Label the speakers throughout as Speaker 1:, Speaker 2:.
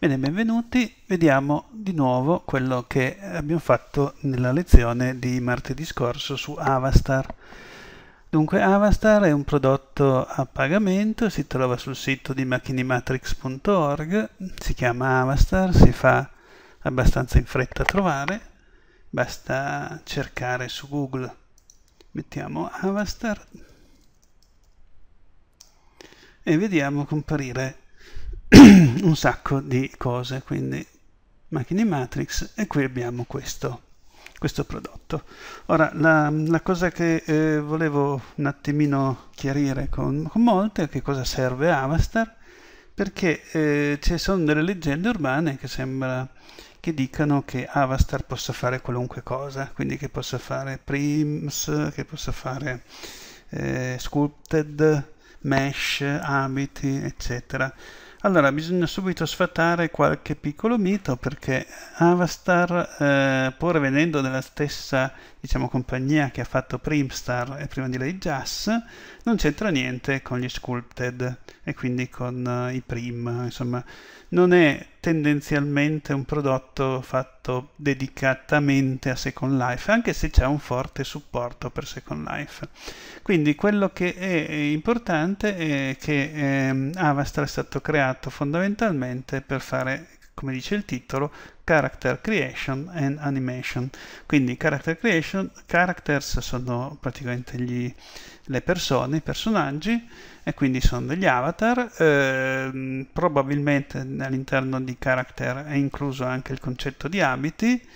Speaker 1: Bene, benvenuti. Vediamo di nuovo quello che abbiamo fatto nella lezione di martedì scorso su Avastar. Dunque Avastar è un prodotto a pagamento, si trova sul sito di machinimatrix.org, si chiama Avastar, si fa abbastanza in fretta a trovare, basta cercare su Google. Mettiamo Avastar e vediamo comparire un sacco di cose, quindi macchine matrix e qui abbiamo questo, questo prodotto. Ora, la, la cosa che eh, volevo un attimino chiarire con, con molte è che cosa serve Avastar, perché eh, ci sono delle leggende urbane che sembra che dicano che Avastar possa fare qualunque cosa, quindi che possa fare prims, che possa fare eh, sculpted, mesh, abiti, eccetera. Allora, bisogna subito sfatare qualche piccolo mito perché Avastar, eh, pur venendo dalla stessa diciamo, compagnia che ha fatto Primstar e prima di lei Jazz, non c'entra niente con gli Sculpted e quindi con eh, i Prim, insomma, non è tendenzialmente un prodotto fatto dedicatamente a Second Life, anche se c'è un forte supporto per Second Life. Quindi quello che è importante è che ehm, Avastar è stato creato fondamentalmente per fare come dice il titolo, character creation and animation. Quindi character creation, characters sono praticamente gli, le persone, i personaggi e quindi sono degli avatar. Eh, probabilmente all'interno di character è incluso anche il concetto di abiti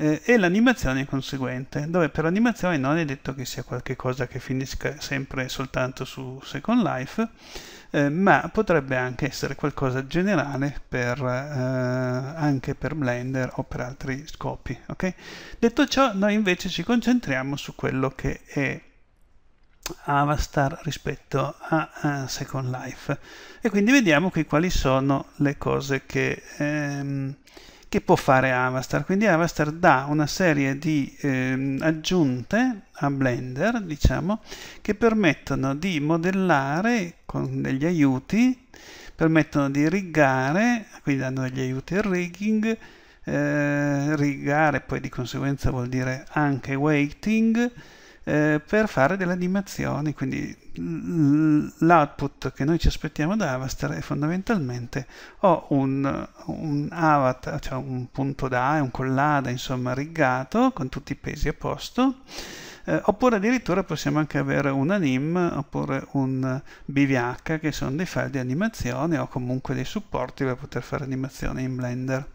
Speaker 1: eh, e l'animazione conseguente, dove per animazione non è detto che sia qualcosa che finisca sempre soltanto su Second Life, eh, ma potrebbe anche essere qualcosa generale per, eh, anche per Blender o per altri scopi. Okay? Detto ciò, noi invece ci concentriamo su quello che è Avastar rispetto a, Second Life e quindi vediamo qui quali sono le cose che ehm, che può fare Avastar? Quindi Avastar dà una serie di eh, aggiunte a Blender, diciamo, che permettono di modellare con degli aiuti, permettono di riggare, quindi danno degli aiuti al rigging, eh, rigare poi di conseguenza vuol dire anche weighting, eh, per fare delle animazioni, quindi l'output che noi ci aspettiamo da Avastar è fondamentalmente ho un, un avatar, cioè un punto da un collada, insomma, riggato con tutti i pesi a posto. Eh, oppure addirittura possiamo anche avere un anim oppure un bvh che sono dei file di animazione o comunque dei supporti per poter fare animazione in Blender.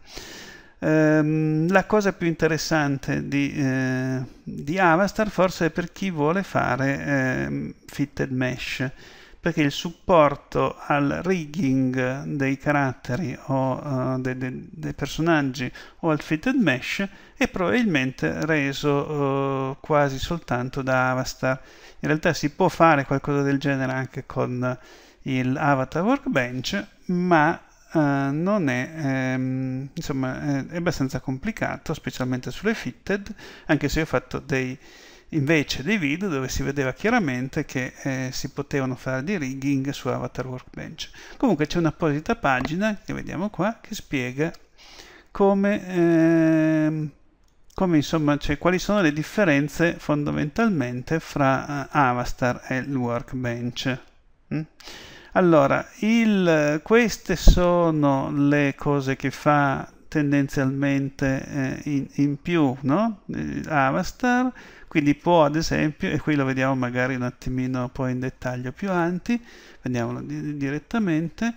Speaker 1: Ehm, la cosa più interessante di, eh, di, Avastar forse è per chi vuole fare eh, fitted mesh perché il supporto al rigging dei caratteri o uh, eh, dei, dei, dei, personaggi o al fitted mesh è probabilmente reso uh, quasi soltanto da Avastar. In realtà si può fare qualcosa del genere anche con il Avatar Workbench, ma eh, non è, ehm, insomma, è abbastanza complicato, specialmente sulle fitted, anche se ho fatto dei, invece dei video dove si vedeva chiaramente che eh, si potevano fare di rigging su Avatar Workbench. Comunque c'è un'apposita pagina, che vediamo qua, che spiega come, ehm, come insomma, cioè, quali sono le differenze fondamentalmente fra uh, Avastar e il Workbench. Mm? Allora, il, queste sono le cose che fa tendenzialmente eh, in, in, più no? Eh, Avastar, quindi può ad esempio, e qui lo vediamo magari un attimino poi in dettaglio più avanti, vediamolo di, direttamente,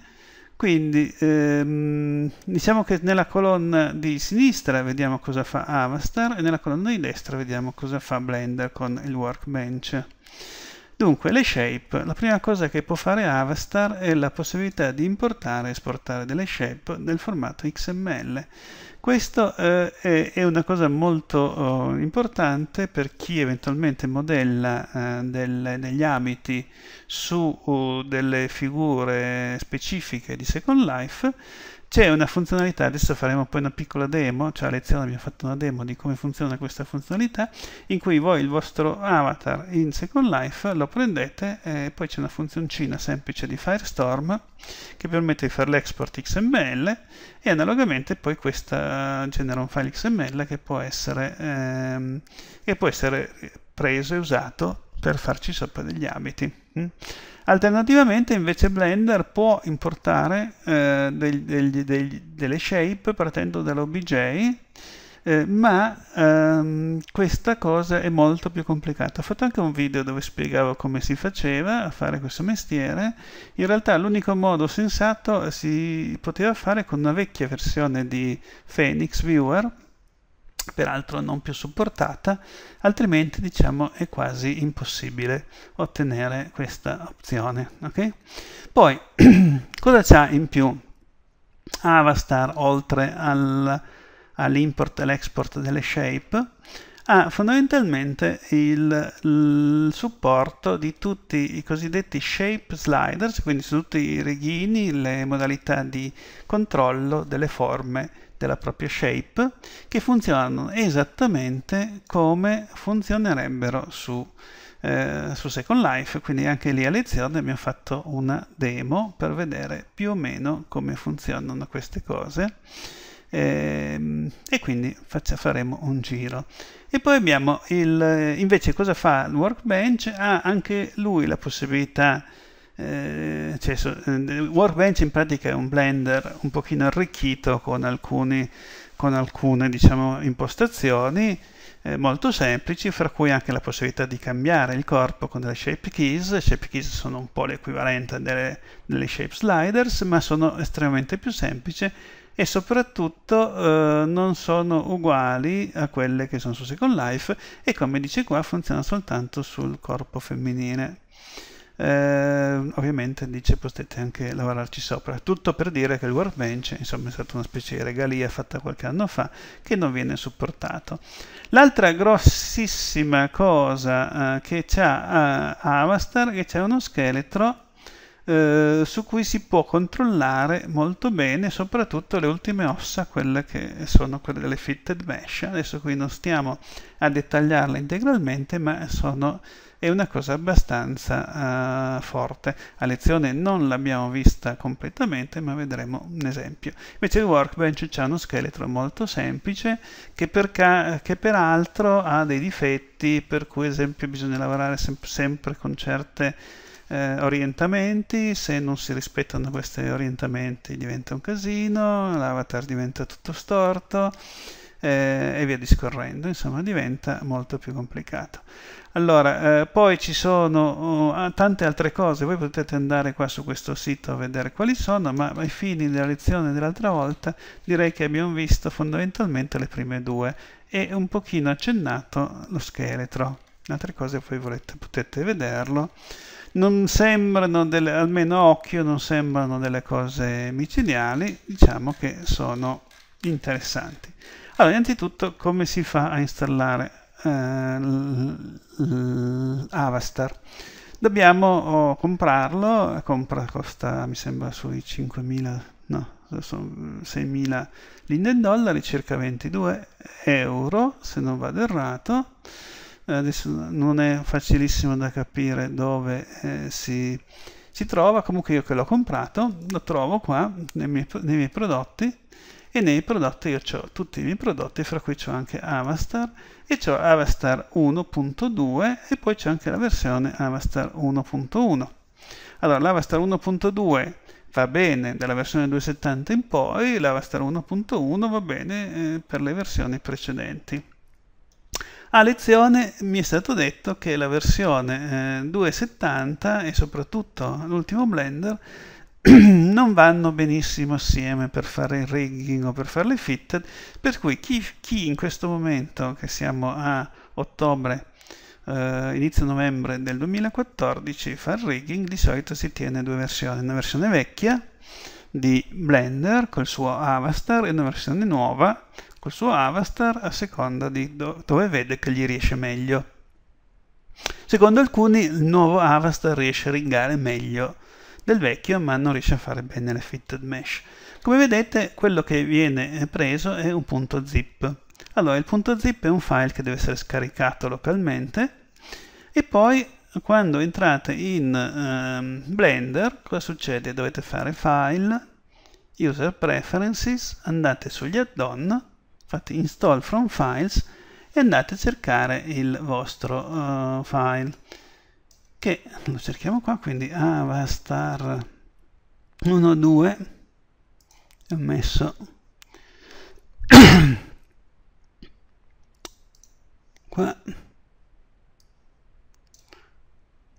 Speaker 1: quindi ehm, diciamo che nella colonna di sinistra vediamo cosa fa Avastar e nella colonna di destra vediamo cosa fa Blender con il Workbench. Dunque, le shape, la prima cosa che può fare Avastar è la possibilità di importare e esportare delle shape nel formato XML. Questo eh, è, è, una cosa molto oh, importante per chi eventualmente modella eh, del, degli abiti su uh, delle figure specifiche di Second Life c'è una funzionalità, adesso faremo poi una piccola demo, cioè a lezione abbiamo fatto una demo di come funziona questa funzionalità, in cui voi il vostro avatar in Second Life lo prendete e poi c'è una funzioncina semplice di Firestorm che permette di fare l'export XML e analogamente poi questa genera un file XML che può essere, ehm, che può essere preso e usato per farci sopra degli abiti. Mm. Alternativamente invece Blender può importare eh, degli, degli, degli, delle shape partendo dall'OBJ, eh, ma ehm, questa cosa è molto più complicata. Ho fatto anche un video dove spiegavo come si faceva a fare questo mestiere. In realtà l'unico modo sensato si poteva fare con una vecchia versione di Phoenix Viewer, peraltro non più supportata, altrimenti diciamo è quasi impossibile ottenere questa opzione. Okay? Poi, cosa c'ha in più Avastar oltre al, all'import e all'export delle shape? ha ah, fondamentalmente il, il, supporto di tutti i cosiddetti shape sliders, quindi su tutti i righini, le modalità di controllo delle forme della propria shape che funzionano esattamente come funzionerebbero su, eh, su Second Life, quindi anche lì a lezione abbiamo fatto una demo per vedere più o meno come funzionano queste cose eh, e quindi faccia, faremo un giro. E poi abbiamo il, invece cosa fa il Workbench? Ha anche lui la possibilità di eh, cioè, eh, Workbench in pratica è un blender un pochino arricchito con, alcuni, con alcune diciamo, impostazioni eh, molto semplici fra cui anche la possibilità di cambiare il corpo con delle shape keys le shape keys sono un po' l'equivalente delle, delle shape sliders ma sono estremamente più semplici e soprattutto eh, non sono uguali a quelle che sono su Second Life e come dice qua funziona soltanto sul corpo femminile eh, ovviamente dice potete anche lavorarci sopra. Tutto per dire che il workbench insomma, è stata una specie di regalia fatta qualche anno fa che non viene supportato. L'altra grossissima cosa eh, che c'è a eh, Avastar è che c'è uno scheletro eh, su cui si può controllare molto bene soprattutto le ultime ossa, quelle che sono quelle delle fitted mesh. Adesso qui non stiamo a dettagliarle integralmente, ma sono, è una cosa abbastanza eh, forte. A lezione non l'abbiamo vista completamente, ma vedremo un esempio. Invece il workbench c'è uno scheletro molto semplice che, per che peraltro ha dei difetti, per cui ad esempio bisogna lavorare sem sempre con certe eh, orientamenti, se non si rispettano questi orientamenti diventa un casino, l'avatar diventa tutto storto eh, e via discorrendo, insomma diventa molto più complicato. Allora, eh, poi ci sono oh, ah, tante altre cose, voi potete andare qua su questo sito a vedere quali sono, ma ai fini della lezione dell'altra volta direi che abbiamo visto fondamentalmente le prime due e un pochino accennato lo scheletro. Altre cose poi volete, potete vederlo non sembrano delle, almeno occhio, non sembrano delle cose micidiali, diciamo che sono interessanti. Allora, innanzitutto come si fa a installare eh, Avastar? Dobbiamo oh, comprarlo, compra costa mi sembra sui 5.000, no, sono 6.000 lire dollari, circa 22 euro se non vado errato eh, adesso non è facilissimo da capire dove eh, si, si, trova, comunque io che l'ho comprato lo trovo qua nei miei, nei miei prodotti e nei prodotti io ho tutti i miei prodotti, fra cui ho anche Avastar e ho Avastar 1.2 e poi c'è anche la versione Avastar 1.1. Allora l'Avastar 1.2 va bene dalla versione 2.70 in poi, l'Avastar 1.1 va bene eh, per le versioni precedenti. A lezione mi è stato detto che la versione eh, 2.70 e soprattutto l'ultimo Blender non vanno benissimo assieme per fare il rigging o per fare le fitted, per cui chi, chi in questo momento, che siamo a ottobre, eh, inizio novembre del 2014, fa il rigging, di solito si tiene due versioni, una versione vecchia di Blender col suo Avastar e una versione nuova col suo Avastar a seconda di do dove vede che gli riesce meglio. Secondo alcuni il nuovo Avastar riesce a ringare meglio del vecchio ma non riesce a fare bene le fitted mesh. Come vedete quello che viene preso è un punto zip. Allora il punto zip è un file che deve essere scaricato localmente e poi quando entrate in um, Blender cosa succede? Dovete fare file, user preferences, andate sugli add-on fate install from files e andate a cercare il vostro uh, file che lo cerchiamo qua quindi avastar 12 ho messo qua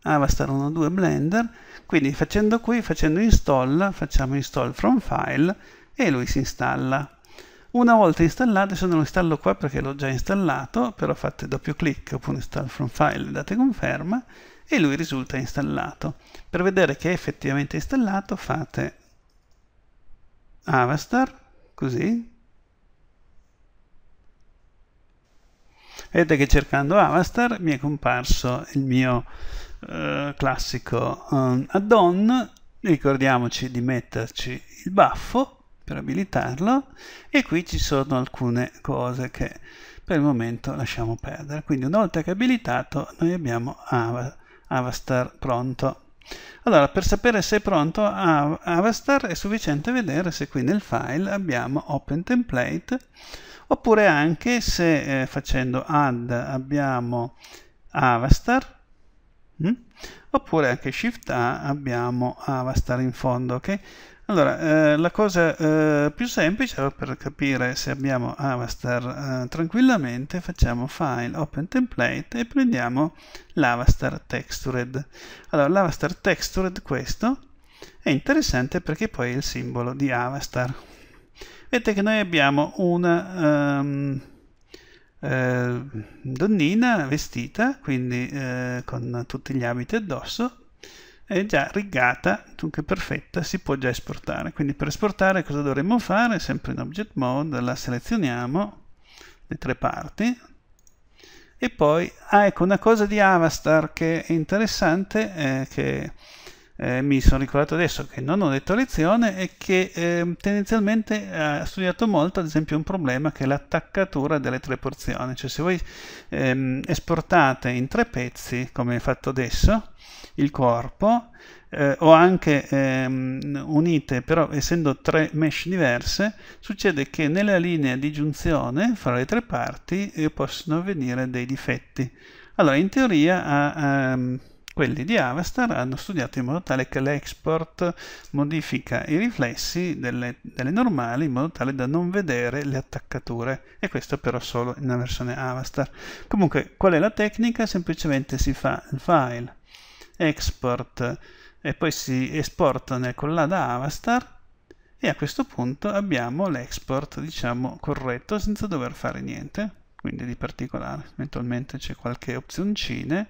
Speaker 1: avastar 12 blender quindi facendo qui facendo install facciamo install from file e lui si installa una volta installato, se non lo installo qua perché l'ho già installato, però fate doppio clic oppure install from file, e date conferma e lui risulta installato. Per vedere che è effettivamente installato fate Avastar, così. Vedete che cercando Avastar mi è comparso il mio eh, classico um, add-on, ricordiamoci di metterci il baffo per abilitarlo e qui ci sono alcune cose che per il momento lasciamo perdere quindi una volta che abilitato noi abbiamo Ava, Avastar pronto allora per sapere se è pronto Avastar è sufficiente vedere se qui nel file abbiamo open template oppure anche se eh, facendo add abbiamo Avastar hm? oppure anche Shift A abbiamo A stare in fondo ok allora eh, la cosa eh, più semplice oh, per capire se abbiamo Avastar eh, tranquillamente facciamo file open template e prendiamo l'Avastar textured allora l'Avastar textured questo è interessante perché poi è il simbolo di Avastar vedete che noi abbiamo una um, eh, donnina vestita, quindi eh, con tutti gli abiti addosso, è già rigata, dunque perfetta, si può già esportare. Quindi per esportare cosa dovremmo fare? Sempre in Object Mode la selezioniamo, le tre parti, e poi, ah ecco, una cosa di Avastar che è interessante, eh, che eh, mi sono ricordato adesso che non ho detto lezione e che ehm, eh, tendenzialmente ha studiato molto ad esempio un problema che è l'attaccatura delle tre porzioni cioè se voi ehm, esportate in tre pezzi come fatto adesso il corpo eh, o anche ehm, unite però essendo tre mesh diverse succede che nella linea di giunzione fra le tre parti eh, possono avvenire dei difetti allora in teoria a, a ehm, quelli di Avastar hanno studiato in modo tale che l'export modifica i riflessi delle, delle normali in modo tale da non vedere le attaccature e questo però solo in una versione Avastar. Comunque qual è la tecnica? Semplicemente si fa il file export e poi si esporta nel collada Avastar e a questo punto abbiamo l'export diciamo corretto senza dover fare niente quindi di particolare eventualmente c'è qualche opzioncine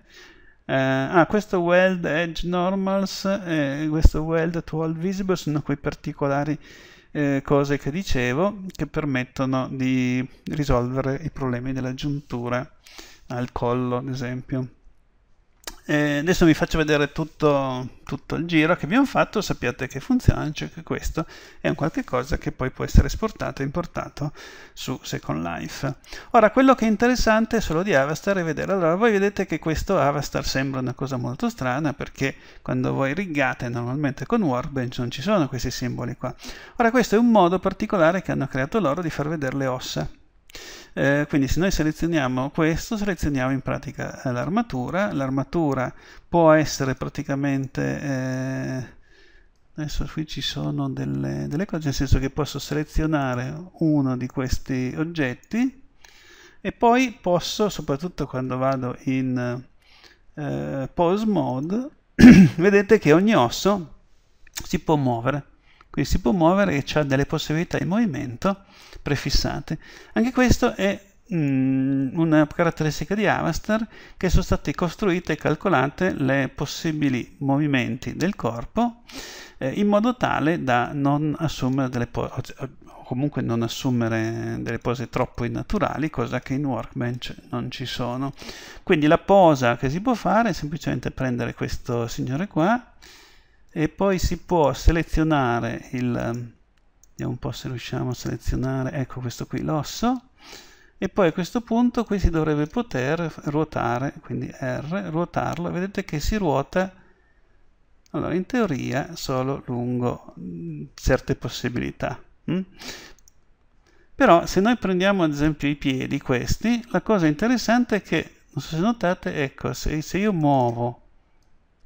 Speaker 1: eh, ah, questo Weld Edge Normals e eh, questo Weld to All Visible sono quei particolari eh, cose che dicevo che permettono di risolvere i problemi della giuntura al collo, ad esempio. Eh, adesso vi faccio vedere tutto, tutto, il giro che abbiamo fatto, sappiate che funziona, cioè che questo è un qualche cosa che poi può essere esportato e importato su Second Life. Ora, quello che è interessante solo di Avastar è vedere. Allora, voi vedete che questo Avastar sembra una cosa molto strana perché quando voi riggate normalmente con Workbench non ci sono questi simboli qua. Ora, questo è un modo particolare che hanno creato loro di far vedere le ossa. Eh, quindi se noi selezioniamo questo selezioniamo in pratica eh, l'armatura l'armatura può essere praticamente eh, adesso qui ci sono delle, delle cose nel senso che posso selezionare uno di questi oggetti e poi posso soprattutto quando vado in eh, pose mode vedete che ogni osso si può muovere quindi si può muovere e ha delle possibilità di movimento prefissate. Anche questo è mm, una caratteristica di Avastar che sono state costruite e calcolate le possibili movimenti del corpo eh, in modo tale da non assumere delle pose comunque non assumere delle pose troppo innaturali cosa che in workbench non ci sono quindi la posa che si può fare è semplicemente prendere questo signore qua e poi si può selezionare il ehm, vediamo un po' se riusciamo a selezionare ecco questo qui l'osso e poi a questo punto qui si dovrebbe poter ruotare quindi R ruotarlo vedete che si ruota allora in teoria solo lungo mm, certe possibilità hm? però se noi prendiamo ad esempio i piedi questi la cosa interessante è che non so se notate ecco se, se io muovo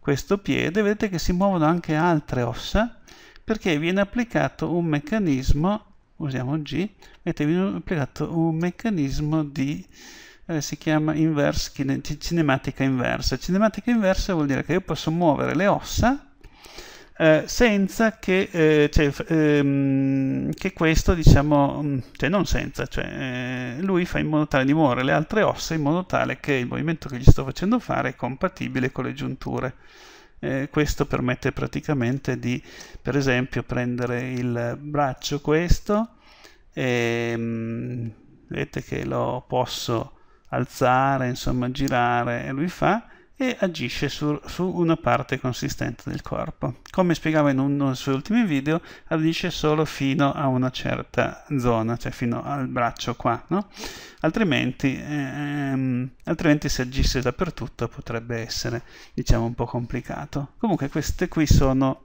Speaker 1: questo piede, vedete che si muovono anche altre ossa perché viene applicato un meccanismo, usiamo G, vedete, viene applicato un meccanismo di, eh, si chiama inverse, cinematica inversa. Cinematica inversa vuol dire che io posso muovere le ossa eh, senza che, eh, cioè, ehm, che, questo, diciamo, mm, cioè non senza, cioè, eh, lui fa in modo tale di muovere le altre ossa in modo tale che il movimento che gli sto facendo fare è compatibile con le giunture. Eh, questo permette praticamente di, per esempio, prendere il braccio questo, e, ehm, vedete che lo posso alzare, insomma girare e lui fa, e agisce su, su, una parte consistente del corpo. Come spiegavo in uno dei suoi ultimi video, agisce solo fino a una certa zona, cioè fino al braccio qua, no? altrimenti, ehm, altrimenti se agisse dappertutto potrebbe essere diciamo un po' complicato. Comunque queste qui sono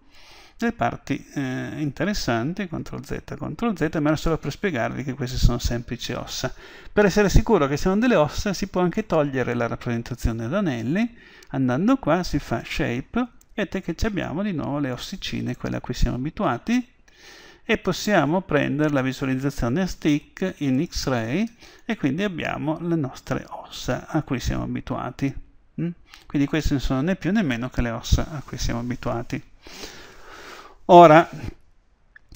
Speaker 1: le parti eh, interessanti, CTRL Z, CTRL Z, ma era solo per spiegarvi che queste sono semplici ossa. Per essere sicuro che siano delle ossa si può anche togliere la rappresentazione ad anelli, andando qua si fa Shape, vedete che abbiamo di nuovo le ossicine, quelle a cui siamo abituati, e possiamo prendere la visualizzazione a stick in X-ray e quindi abbiamo le nostre ossa a cui siamo abituati. Mm? Quindi queste non sono né più né meno che le ossa a cui siamo abituati. Ora,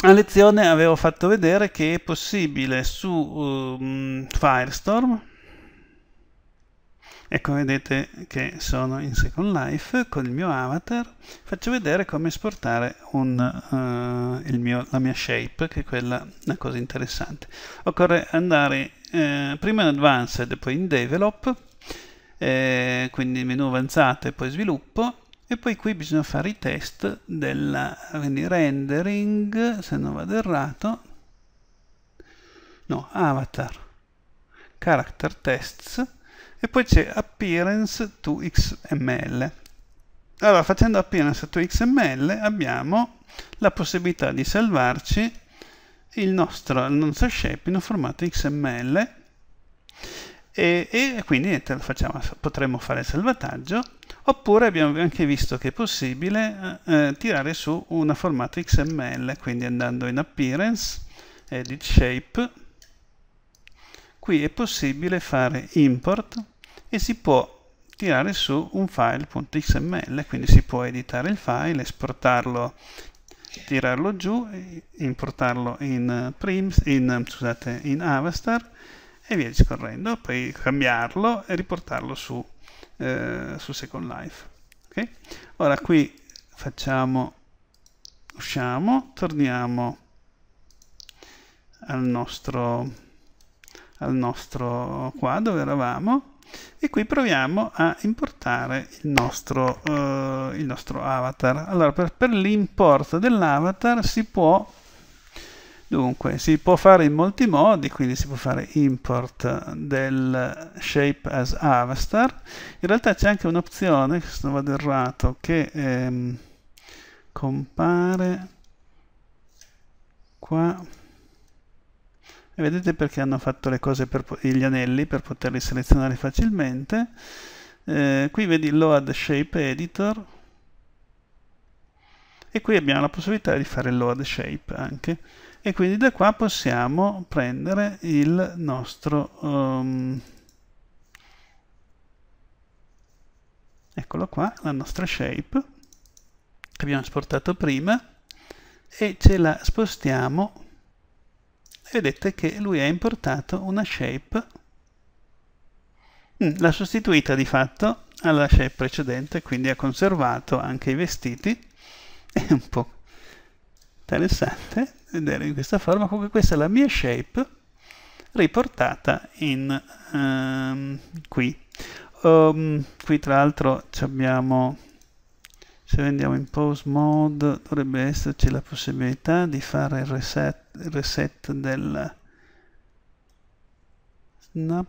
Speaker 1: a lezione avevo fatto vedere che è possibile su um, Firestorm, ecco vedete che sono in Second Life con il mio avatar, faccio vedere come esportare un, uh, mio, la mia shape, che è quella la cosa interessante. Occorre andare eh, prima in Advanced, poi in Develop, eh, quindi menu avanzate, poi sviluppo, e poi qui bisogna fare i test del rendering se non vado errato no avatar character tests e poi c'è appearance to xml allora facendo appearance to xml abbiamo la possibilità di salvarci il nostro, il nostro shape in un formato xml e, e quindi niente, facciamo, potremmo fare il salvataggio oppure abbiamo anche visto che è possibile eh, eh tirare su una formato XML, quindi andando in Appearance, Edit Shape, qui è possibile fare import e si può tirare su un file.xml, quindi si può editare il file, esportarlo, tirarlo giù, importarlo in, eh, prims, in, eh, scusate, in Avastar e via discorrendo, poi cambiarlo e riportarlo su eh, su Second Life. Okay? Ora qui facciamo, usciamo, torniamo al nostro, al nostro qua dove eravamo e qui proviamo a importare il nostro, eh, il nostro avatar. Allora per, per l'import dell'avatar si può Dunque, si può fare in molti modi, quindi si può fare import del shape as avastar. In realtà c'è anche un'opzione, se non vado errato, che ehm, compare qua. E vedete perché hanno fatto le cose per gli anelli per poterli selezionare facilmente. Eh, qui vedi load shape editor e qui abbiamo la possibilità di fare load shape anche e quindi da qua possiamo prendere il nostro um, eccolo qua la nostra shape che abbiamo esportato prima e ce la spostiamo vedete che lui ha importato una shape mm, l'ha sostituita di fatto alla shape precedente quindi ha conservato anche i vestiti è un po' interessante vedere in questa forma, comunque questa è la mia shape riportata in um, qui. Um, qui tra l'altro abbiamo, se andiamo in pose mode, dovrebbe esserci la possibilità di fare il reset, il reset del snap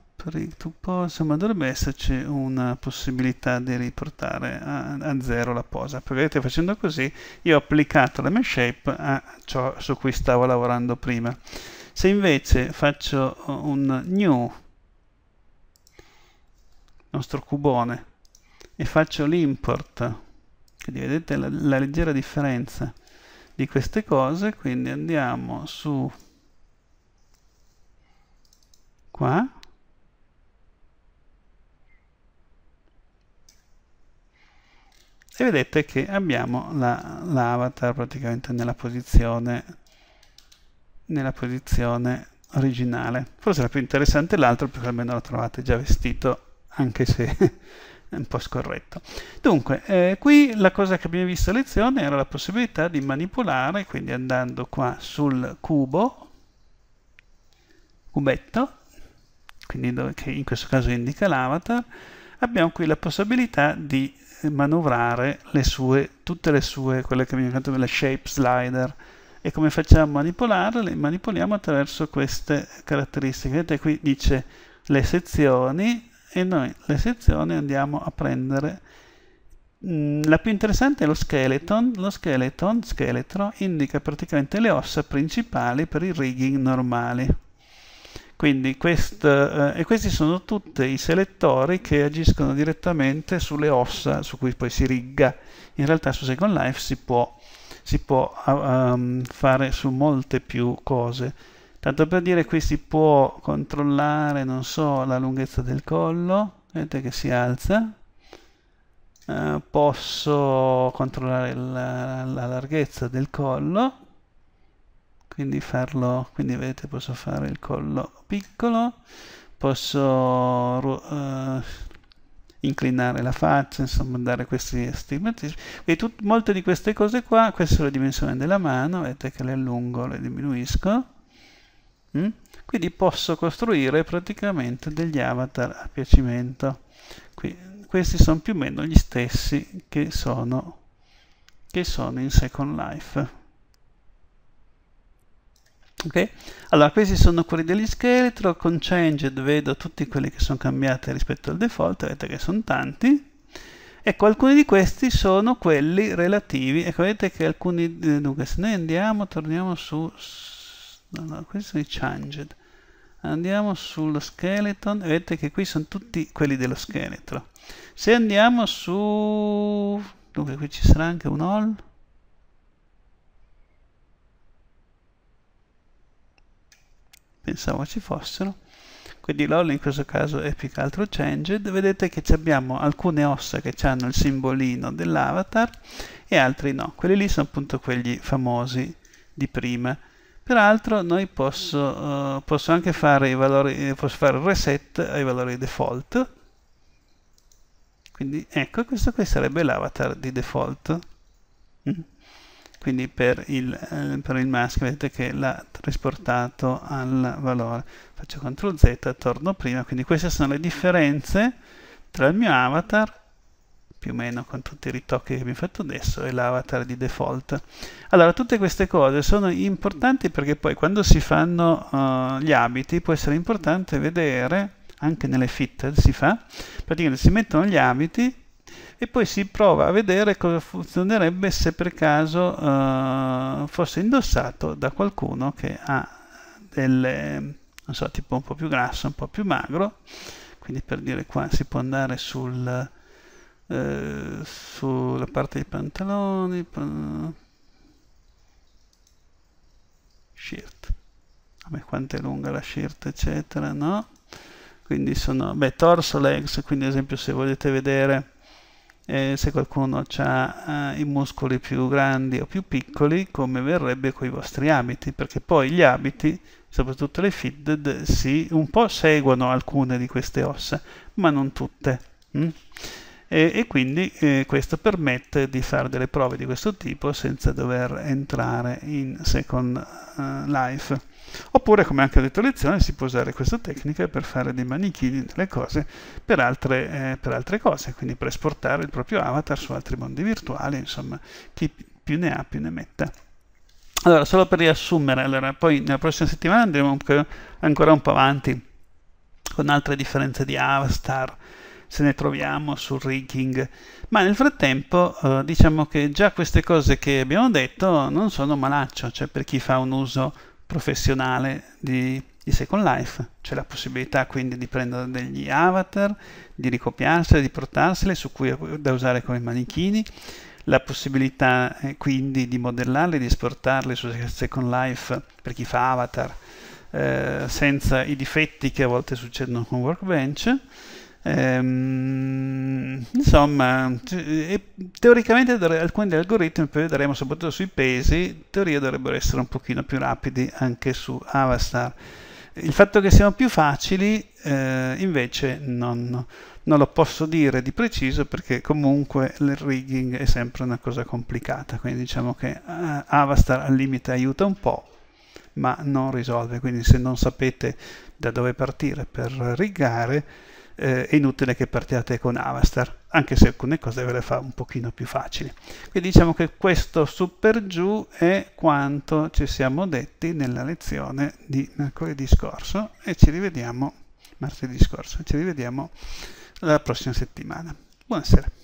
Speaker 1: to pause insomma dovrebbe esserci una possibilità di riportare a, a zero la posa perché vedete facendo così io ho applicato la mesh shape a ciò su cui stavo lavorando prima se invece faccio un new nostro cubone e faccio l'import quindi vedete la, la leggera differenza di queste cose quindi andiamo su qua e vedete che abbiamo l'avatar la, praticamente nella posizione, nella posizione originale forse la più interessante è l'altro perché almeno lo trovate già vestito anche se è un po' scorretto dunque eh, qui la cosa che abbiamo visto a lezione era la possibilità di manipolare quindi andando qua sul cubo cubetto quindi che in questo caso indica l'avatar, abbiamo qui la possibilità di manovrare le sue, tutte le sue, quelle che abbiamo chiamato le shape slider. E come facciamo a manipolarle? Manipoliamo attraverso queste caratteristiche. Vedete qui dice le sezioni e noi le sezioni andiamo a prendere. Mm, la più interessante è lo skeleton. Lo skeleton, scheletro, indica praticamente le ossa principali per i rigging normali. Quindi quest, eh, e questi sono tutti i selettori che agiscono direttamente sulle ossa su cui poi si rigga. In realtà su Second Life si può, si può um, fare su molte più cose. Tanto per dire qui si può controllare, non so, la lunghezza del collo, vedete che si alza. Eh, posso controllare la, la larghezza del collo quindi farlo quindi vedete posso fare il collo piccolo posso uh, inclinare la faccia insomma dare questi stigmatismi quindi tut, molte di queste cose qua queste sono le dimensioni della mano vedete che le allungo le diminuisco mm? quindi posso costruire praticamente degli avatar a piacimento quindi, questi sono più o meno gli stessi che sono, che sono in Second Life Okay? Allora, questi sono quelli degli scheletro, con changed vedo tutti quelli che sono cambiati rispetto al default, vedete che sono tanti. Ecco, alcuni di questi sono quelli relativi, ecco, vedete che alcuni, eh, dunque, se noi andiamo, torniamo su, no, no, questi sono i changed, andiamo sullo skeleton, vedete che qui sono tutti quelli dello scheletro. Se andiamo su, dunque, qui ci sarà anche un all, pensavo ci fossero quindi l'all in questo caso è più che altro changed vedete che abbiamo alcune ossa che hanno il simbolino dell'avatar e altri no quelli lì sono appunto quelli famosi di prima peraltro noi posso, uh, posso anche fare i valori eh, posso fare il reset ai valori default quindi ecco questo qui sarebbe l'avatar di default mm quindi per il, eh, per il, maschio vedete che l'ha trasportato al valore faccio CTRL Z, torno prima quindi queste sono le differenze tra il mio avatar più o meno con tutti i ritocchi che abbiamo fatto adesso e l'avatar di default allora tutte queste cose sono importanti perché poi quando si fanno uh, gli abiti può essere importante vedere anche nelle fit si fa praticamente si mettono gli abiti e poi si prova a vedere cosa funzionerebbe se per caso uh, fosse indossato da qualcuno che ha delle non so, tipo un po' più grasso, un po' più magro, quindi per dire qua si può andare sul, eh, sulla parte dei pantaloni, shirt, vabbè quanto è lunga la shirt eccetera, no? Quindi sono, beh, torso legs, quindi ad esempio se volete vedere eh, se qualcuno ha eh, i muscoli più grandi o più piccoli, come verrebbe con i vostri abiti, perché poi gli abiti, soprattutto le fitted, si un po' seguono alcune di queste ossa, ma non tutte. Mm? E, e, quindi eh, questo permette di fare delle prove di questo tipo senza dover entrare in Second eh, Life. Oppure, come anche ho detto a lezione, si può usare questa tecnica per fare dei manichini, delle cose per altre, eh, per altre cose, quindi per esportare il proprio avatar su altri mondi virtuali, insomma, chi più ne ha più ne metta. Allora, solo per riassumere, allora, poi nella prossima settimana andremo ancora un po' avanti con altre differenze di avatar, se ne troviamo sul rigging, ma nel frattempo eh, diciamo che già queste cose che abbiamo detto non sono malaccio, cioè per chi fa un uso professionale di, di Second Life. C'è la possibilità quindi di prendere degli avatar, di ricopiarseli, di portarseli, su cui da usare come manichini, la possibilità eh, quindi di modellarli, di esportarli su Second Life per chi fa avatar eh, senza i difetti che a volte succedono con Workbench. Ehm, insomma, teoricamente alcuni degli algoritmi, poi vedremo soprattutto sui pesi, in teoria dovrebbero essere un pochino più rapidi anche su Avastar. Il fatto che siano più facili eh, invece non, non, lo posso dire di preciso perché comunque il rigging è sempre una cosa complicata, quindi diciamo che eh, Avastar al limite aiuta un po', ma non risolve, quindi se non sapete da dove partire per riggare, eh, è inutile che partiate con Avastar, anche se alcune cose ve le fa un pochino più facili. Quindi diciamo che questo su per giù è quanto ci siamo detti nella lezione di mercoledì scorso e ci rivediamo martedì scorso, ci rivediamo la prossima settimana. Buonasera.